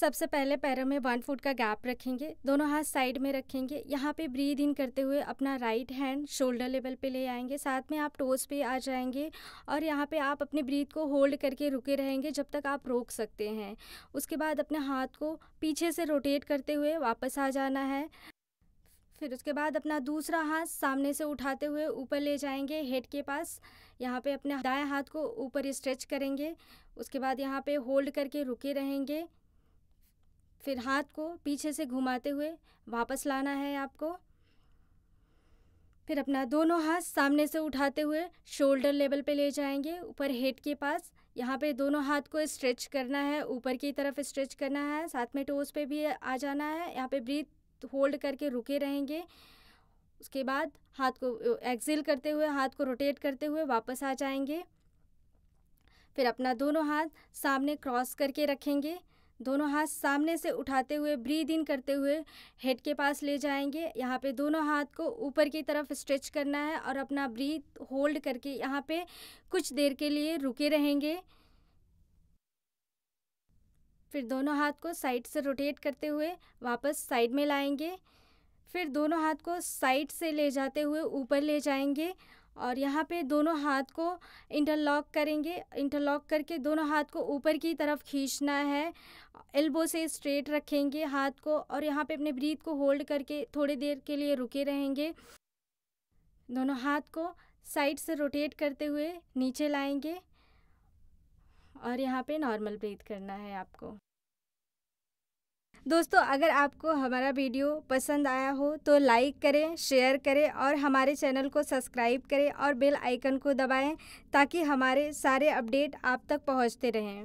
सबसे पहले पैरों में वन फुट का गैप रखेंगे दोनों हाथ साइड में रखेंगे यहाँ पे ब्रीद इन करते हुए अपना राइट हैंड शोल्डर लेवल पे ले आएंगे साथ में आप टोज पे आ जाएंगे और यहाँ पे आप अपने ब्रीद को होल्ड करके रुके रहेंगे जब तक आप रोक सकते हैं उसके बाद अपने हाथ को पीछे से रोटेट करते हुए वापस आ जाना है फिर उसके बाद अपना दूसरा हाथ सामने से उठाते हुए ऊपर ले जाएंगे हेड के पास यहाँ पे अपने दाएं हाथ को ऊपर स्ट्रेच करेंगे उसके बाद यहाँ पे होल्ड करके रुके रहेंगे फिर हाथ को पीछे से घुमाते हुए वापस लाना है आपको फिर अपना दोनों हाथ सामने से उठाते हुए शोल्डर लेवल पे ले जाएंगे ऊपर हेड के पास यहाँ पे दोनों हाथ को स्ट्रेच करना है ऊपर की तरफ स्ट्रेच करना है साथ में टोज पे भी आ जाना है यहाँ पे ब्रीथ होल्ड करके रुके रहेंगे उसके बाद हाथ को एक्सेल करते हुए हाथ को रोटेट करते हुए वापस आ जाएंगे फिर अपना दोनों हाथ सामने क्रॉस करके रखेंगे दोनों हाथ सामने से उठाते हुए ब्रीद इन करते हुए हेड के पास ले जाएंगे यहाँ पे दोनों हाथ को ऊपर की तरफ स्ट्रेच करना है और अपना ब्रीथ होल्ड करके यहाँ पे कुछ देर के लिए रुके रहेंगे फिर दोनों हाथ को साइड से रोटेट करते हुए वापस साइड में लाएंगे फिर दोनों हाथ को साइड से ले जाते हुए ऊपर ले जाएंगे और यहाँ पे दोनों हाथ को इंटरलॉक करेंगे इंटरलॉक करके दोनों हाथ को ऊपर की तरफ खींचना है एल्बो से स्ट्रेट रखेंगे हाथ को और यहाँ पे अपने ब्रीथ को होल्ड करके थोड़ी देर के लिए रुके रहेंगे दोनों हाथ को साइड से रोटेट करते हुए नीचे लाएंगे और यहाँ पे नॉर्मल ब्रीथ करना है आपको दोस्तों अगर आपको हमारा वीडियो पसंद आया हो तो लाइक करें शेयर करें और हमारे चैनल को सब्सक्राइब करें और बेल आइकन को दबाएं ताकि हमारे सारे अपडेट आप तक पहुंचते रहें